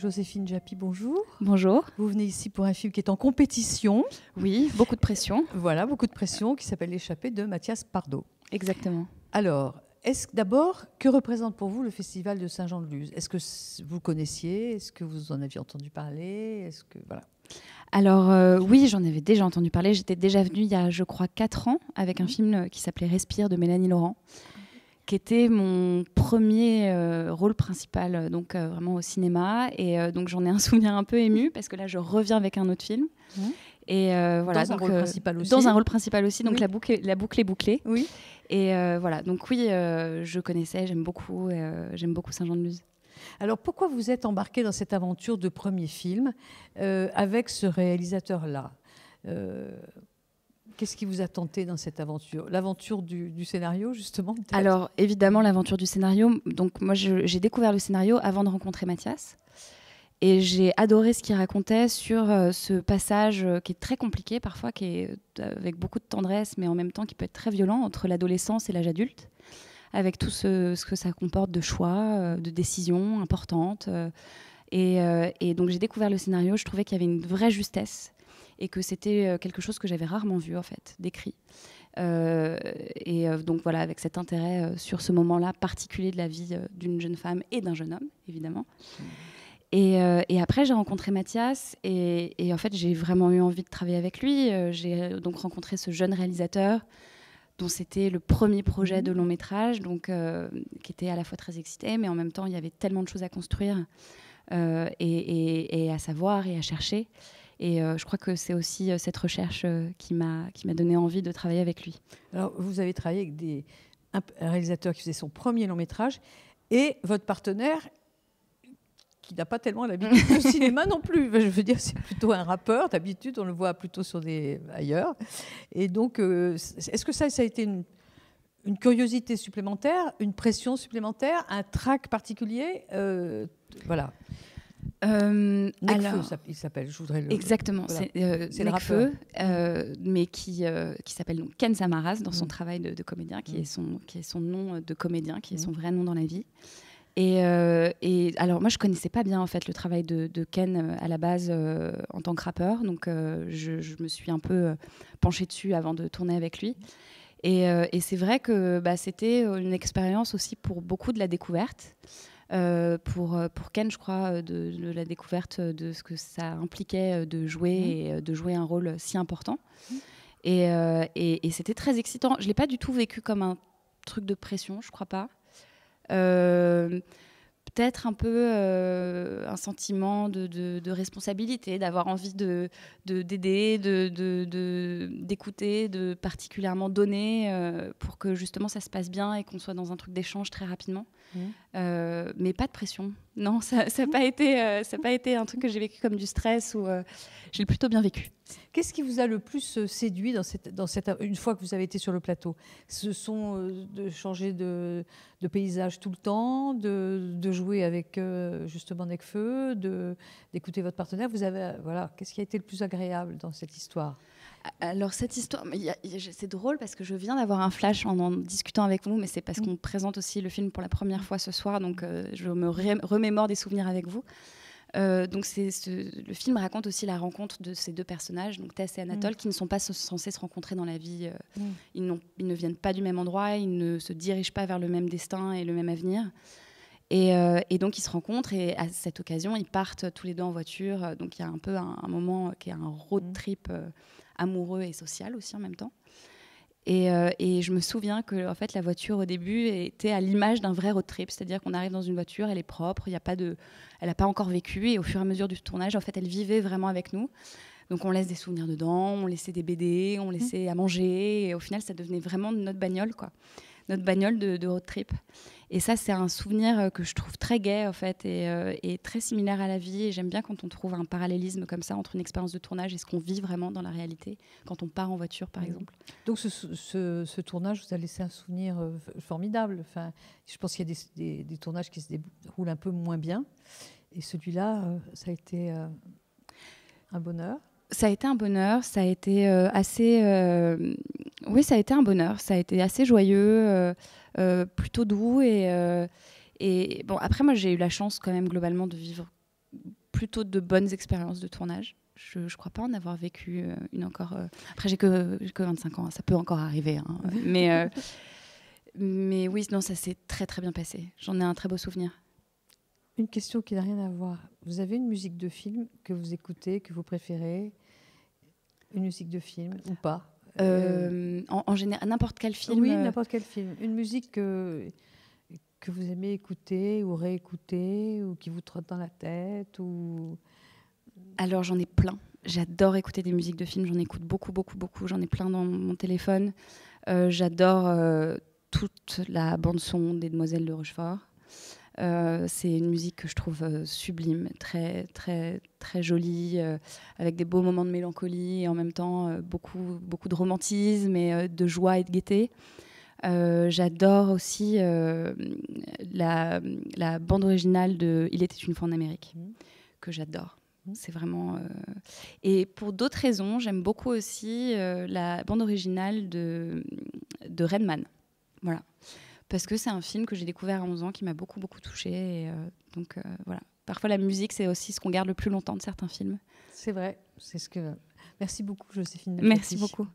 Joséphine Japi, bonjour. Bonjour. Vous venez ici pour un film qui est en compétition. Oui, beaucoup de pression. Voilà, beaucoup de pression, qui s'appelle L'échappée de Mathias Pardo. Exactement. Alors, est-ce d'abord, que représente pour vous le festival de Saint-Jean-de-Luz Est-ce que vous connaissiez Est-ce que vous en aviez entendu parler Est-ce que voilà alors euh, oui, j'en avais déjà entendu parler. J'étais déjà venue il y a, je crois, 4 ans avec un mhm. film euh, qui s'appelait Respire de Mélanie Laurent qui était mon premier euh, rôle principal, euh, donc euh, vraiment au cinéma. Et donc j'en ai un souvenir un peu ému parce que là je reviens avec un autre film. Et voilà, dans donc, un rôle principal aussi. Dans un rôle principal aussi, donc la, boucle, la boucle est bouclée. Oui. Et voilà, donc oui, je connaissais, j'aime beaucoup, j'aime beaucoup Saint-Jean-de-Luz. Alors pourquoi vous êtes embarqué dans cette aventure de premier film avec ce réalisateur-là Qu'est-ce qui vous a tenté dans cette aventure L'aventure du, scénario, justement Alors, évidemment, l'aventure du scénario. Donc, moi, j'ai découvert le scénario avant de rencontrer Mathias. Et j'ai adoré ce qu'il racontait sur euh, ce passage euh, qui est très compliqué parfois, qui est euh, avec beaucoup de tendresse, mais en même temps qui peut être très violent entre l'adolescence et l'âge adulte, avec tout ce, que ça comporte de choix, de décisions importantes. Et, et, donc j'ai découvert le scénario, je trouvais qu'il y avait une vraie justesse et que c'était euh, quelque chose que j'avais rarement vu en fait, décrit. Euh, et euh, donc voilà, avec cet intérêt sur ce moment-là particulier de la vie d'une jeune femme et d'un jeune homme, évidemment. Hmm. Et, après, j'ai rencontré Mathias et, en fait, j'ai vraiment eu envie de travailler avec lui. J'ai donc rencontré ce jeune réalisateur dont c'était le premier projet hmm. de long métrage, donc qui était à la fois très excité, mais en même temps, il y avait tellement de choses à construire et, et, à savoir et à chercher. Et euh, je crois que c'est aussi euh, cette recherche euh, qui m'a donné envie de travailler avec lui. Alors, vous avez travaillé avec des, un réalisateur qui faisait son premier long métrage et votre partenaire qui n'a pas tellement l'habitude du cinéma non plus. Je veux dire, c'est plutôt un rappeur. D'habitude, on le voit plutôt sur des ailleurs. Et donc, est-ce que ça, ça a été une, curiosité supplémentaire, une pression supplémentaire, un trac particulier Voilà euh, il s'appelle, je voudrais le. Exactement, c'est euh, euh, mais qui, euh, qui s'appelle donc Ken Samaras dans son mm. travail de, comédien, qui, mm. est son, qui est son nom de comédien, qui est mm. son vrai nom dans la vie. Euh, et, alors, moi, je connaissais pas bien en fait le travail de, Ken à la base en tant que rappeur, donc je, je, me suis un peu penchée dessus avant de tourner avec lui. Et, c'est vrai que bah, c'était une expérience aussi pour beaucoup de la découverte. Euh, euh, pour, Ken, je crois, euh, de, la découverte de ce que ça impliquait de jouer mhm. de jouer un rôle si important. Mhm. Et, c'était très excitant. Je ne l'ai pas du tout vécu comme un truc de pression, je crois pas. peut-être un peu un sentiment de, responsabilité, d'avoir envie d'aider, d'écouter, de, particulièrement donner pour que justement ça se passe bien et qu'on soit dans un truc d'échange très rapidement. Mmh. Euh, mais pas de pression. Non, ça n'a pas, été, euh, pas été un truc que j'ai vécu comme du stress ou euh, j'ai plutôt bien vécu. Qu'est-ce qui vous a le plus séduit dans cette, dans cette, une fois que vous avez été sur le plateau Ce sont de changer de, paysage tout le temps, de, jouer avec justement Necfeu, d'écouter votre partenaire. Vous avez voilà, qu'est-ce qui a été le plus agréable dans cette histoire alors cette histoire, c'est drôle parce que je viens d'avoir un flash en en discutant avec vous, mais c'est parce mm. qu'on présente aussi le film pour la première fois ce soir, donc mm. euh, je me remémore des souvenirs avec vous. Euh, donc le film raconte aussi la rencontre de ces deux personnages, donc Tess et Anatole, mm. qui ne sont pas censés se rencontrer dans la vie. Euh, ils, ne viennent pas du même endroit, ils ne se dirigent pas vers le même destin et le même avenir. Et, donc ils se rencontrent et à cette occasion, ils partent tous les deux en voiture. Donc il y a un peu un moment qui est un road trip amoureux et social aussi en même temps. Euh, et, je me souviens que en fait, la voiture au début était à l'image d'un vrai road trip, c'est-à-dire qu'on arrive dans une voiture, elle est propre, il a pas de, elle n'a pas encore vécu, et au fur et à mesure du tournage, en fait, elle vivait vraiment avec nous. Donc on laisse des souvenirs dedans, on laissait des BD, on mmh. laissait à manger, et au final, ça devenait vraiment notre bagnole, quoi notre bagnole de, de road trip. Et ça, c'est un souvenir euh, que je trouve très gai, en fait, euh, et, très similaire à la vie. Et j'aime bien quand on trouve un parallélisme comme ça entre une expérience de tournage et ce qu'on vit vraiment dans la réalité, quand on part en voiture, par mm. exemple. Donc, ce, tournage vous a laissé un souvenir euh, formidable. Enfin, je pense qu'il y a des, tournages qui se déroulent un peu moins bien. Et celui-là, ça a été un bonheur. Ça a été un bonheur, ça a été assez oui, ça a été un bonheur. Ça a été assez joyeux, euh, euh, plutôt doux. Euh, et, bon, après, moi, j'ai eu la chance quand même globalement de vivre plutôt de bonnes expériences de tournage. Je ne crois pas en avoir vécu une encore. Après, j'ai que, que 25 ans, hein. ça peut encore arriver. Hein. mais, mais oui, non, ça s'est très très bien passé. J'en ai un très beau souvenir. Une question qui n'a rien à voir. Vous avez une musique de film que vous écoutez, que vous préférez Une musique de film ou pas euh, en, général, n'importe quel film. Oui, euh, n'importe quel film. Une musique que, vous aimez écouter ou réécouter ou qui vous trotte dans la tête ou. Alors j'en ai plein. J'adore écouter des musiques de films. J'en écoute beaucoup, beaucoup, beaucoup. J'en ai plein dans mon téléphone. Euh, j'adore toute la bande son des Demoiselles de Rochefort. Euh, c'est une musique que je trouve euh, sublime, très, très, très jolie, euh, avec des beaux moments de mélancolie et en même temps beaucoup, beaucoup de romantisme et de joie et de gaieté. J'adore aussi la, bande originale de Il était une fois en Amérique, mmh. que j'adore. Mmh. C'est vraiment. Et pour d'autres raisons, j'aime beaucoup aussi la bande originale de, de Redman. Voilà parce que c'est un film que j'ai découvert à 11 ans qui m'a beaucoup, beaucoup touché euh, donc euh, voilà. Parfois, la musique, c'est aussi ce qu'on garde le plus longtemps de certains films. C'est vrai, c'est ce que. Merci beaucoup, Joséphine. Merci beaucoup.